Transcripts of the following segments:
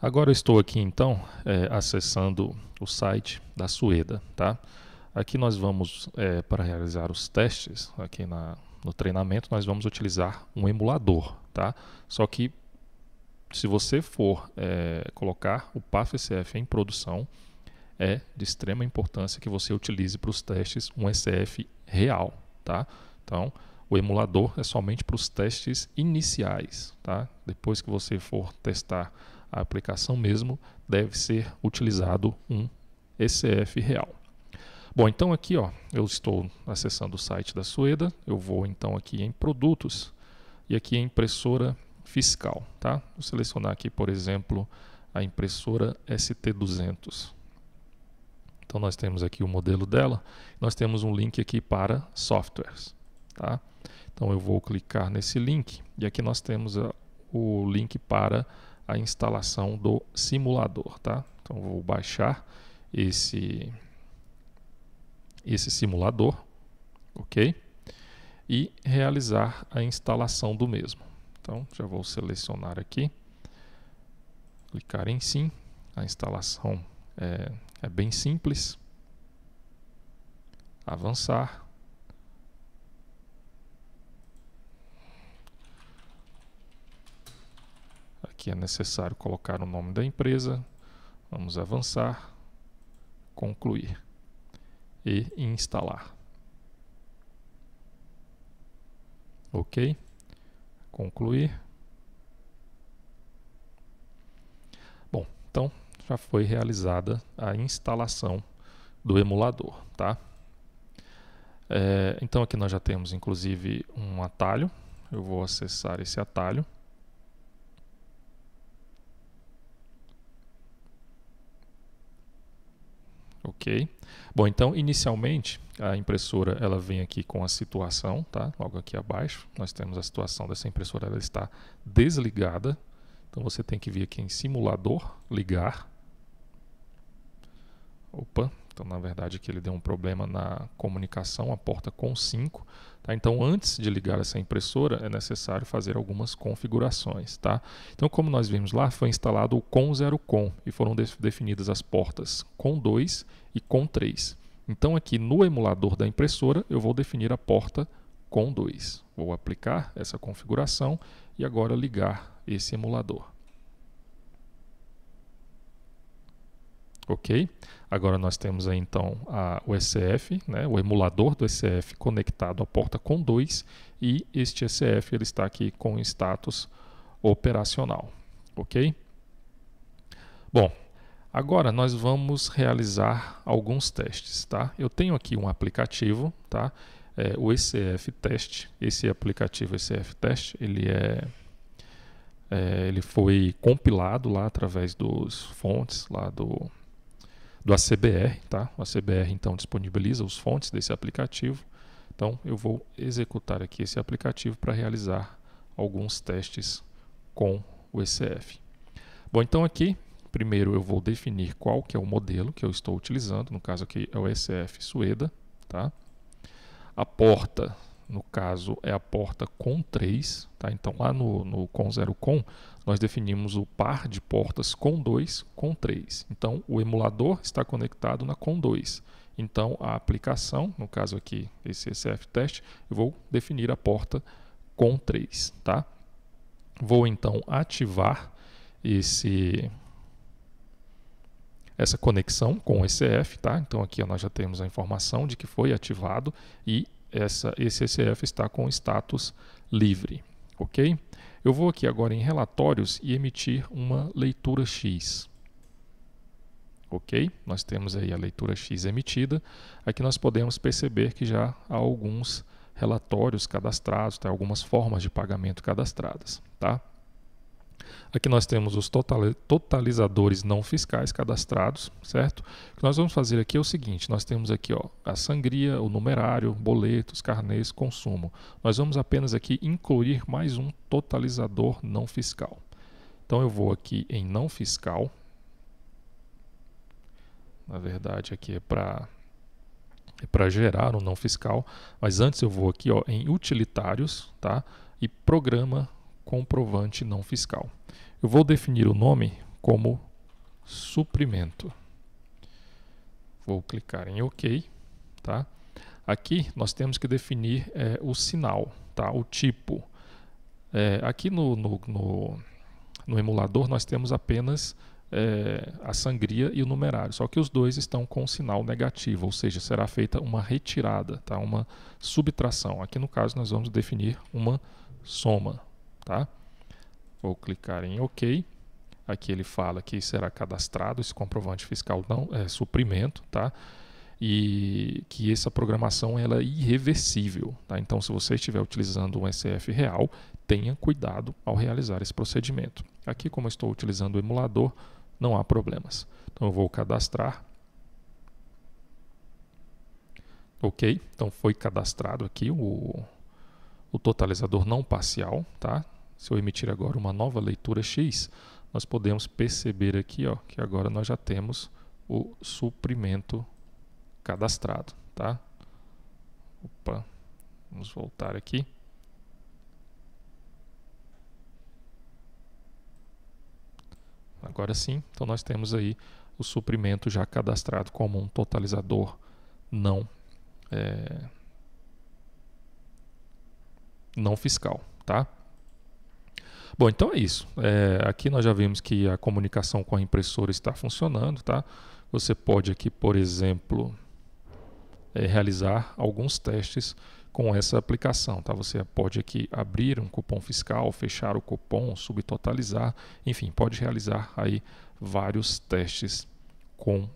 Agora eu estou aqui então é, acessando o site da Sueda, tá? Aqui nós vamos, é, para realizar os testes aqui na, no treinamento, nós vamos utilizar um emulador, tá? Só que se você for é, colocar o paf ecf em produção, é de extrema importância que você utilize para os testes um ECF real, tá? Então, o emulador é somente para os testes iniciais, tá? Depois que você for testar a aplicação mesmo, deve ser utilizado um ECF real. Bom, então aqui ó, eu estou acessando o site da Sueda, eu vou então aqui em produtos e aqui em impressora fiscal, tá? Vou selecionar aqui, por exemplo, a impressora ST200. Então nós temos aqui o modelo dela, nós temos um link aqui para softwares, tá? Então eu vou clicar nesse link e aqui nós temos a, o link para a instalação do simulador, tá? Então vou baixar esse esse simulador, ok? E realizar a instalação do mesmo. Então já vou selecionar aqui, clicar em sim. A instalação é, é bem simples. Avançar. é necessário colocar o nome da empresa. Vamos avançar, concluir e instalar. OK? Concluir. Bom, então já foi realizada a instalação do emulador, tá? É, então aqui nós já temos inclusive um atalho. Eu vou acessar esse atalho. Ok. Bom, então inicialmente a impressora ela vem aqui com a situação, tá? Logo aqui abaixo nós temos a situação dessa impressora, ela está desligada. Então você tem que vir aqui em simulador, ligar. Opa, então, na verdade, que ele deu um problema na comunicação, a porta com 5. Tá? Então, antes de ligar essa impressora, é necessário fazer algumas configurações. Tá? Então, como nós vimos lá, foi instalado o com 0 com e foram definidas as portas com 2 e com 3. Então, aqui no emulador da impressora, eu vou definir a porta com 2. Vou aplicar essa configuração e agora ligar esse emulador. Ok? Agora nós temos aí então a, o ECF, né, o emulador do ECF conectado à porta com 2 e este ECF ele está aqui com status operacional, ok? Bom, agora nós vamos realizar alguns testes, tá? Eu tenho aqui um aplicativo, tá? É, o ECF Test, esse aplicativo ECF Test, ele é é, ele foi compilado lá através dos fontes lá do do ACBR, tá? O ACBR então disponibiliza os fontes desse aplicativo. Então eu vou executar aqui esse aplicativo para realizar alguns testes com o ECF. Bom, então aqui primeiro eu vou definir qual que é o modelo que eu estou utilizando, no caso aqui é o ECF Sueda, tá? A porta no caso é a porta com 3, tá? Então lá no, no com 0 com, nós definimos o par de portas com 2, com 3. Então o emulador está conectado na com 2. Então a aplicação, no caso aqui esse SF test, eu vou definir a porta com 3, tá? Vou então ativar esse essa conexão com o ECF, tá? Então aqui ó, nós já temos a informação de que foi ativado e essa, esse está com status livre, ok? Eu vou aqui agora em relatórios e emitir uma leitura X. Ok? Nós temos aí a leitura X emitida. Aqui nós podemos perceber que já há alguns relatórios cadastrados, tá? algumas formas de pagamento cadastradas. Tá? Aqui nós temos os totalizadores não fiscais cadastrados, certo? O que nós vamos fazer aqui é o seguinte, nós temos aqui ó, a sangria, o numerário, boletos, carnês, consumo. Nós vamos apenas aqui incluir mais um totalizador não fiscal. Então eu vou aqui em não fiscal. Na verdade aqui é para é para gerar um não fiscal, mas antes eu vou aqui ó, em utilitários, tá? E programa comprovante não fiscal. Eu vou definir o nome como suprimento. Vou clicar em OK, tá? Aqui nós temos que definir é, o sinal, tá? O tipo. É, aqui no, no, no, no, emulador nós temos apenas é, a sangria e o numerário, só que os dois estão com sinal negativo, ou seja, será feita uma retirada, tá? Uma subtração. Aqui no caso nós vamos definir uma soma, Tá? Vou clicar em OK. Aqui ele fala que será cadastrado esse comprovante fiscal não é suprimento, tá? E que essa programação ela é irreversível, tá? Então, se você estiver utilizando um SF real, tenha cuidado ao realizar esse procedimento. Aqui, como eu estou utilizando o emulador, não há problemas. Então, eu vou cadastrar. Ok, então foi cadastrado aqui o, o totalizador não parcial, tá? se eu emitir agora uma nova leitura X, nós podemos perceber aqui ó, que agora nós já temos o suprimento cadastrado. Tá? Opa, vamos voltar aqui. Agora sim, então nós temos aí o suprimento já cadastrado como um totalizador não é, não fiscal, tá? Bom, então é isso. É, aqui nós já vimos que a comunicação com a impressora está funcionando, tá? Você pode aqui, por exemplo, é, realizar alguns testes com essa aplicação, tá? Você pode aqui abrir um cupom fiscal, fechar o cupom, subtotalizar, enfim, pode realizar aí vários testes com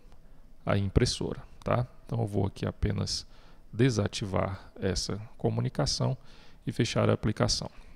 a impressora, tá? Então eu vou aqui apenas desativar essa comunicação e fechar a aplicação.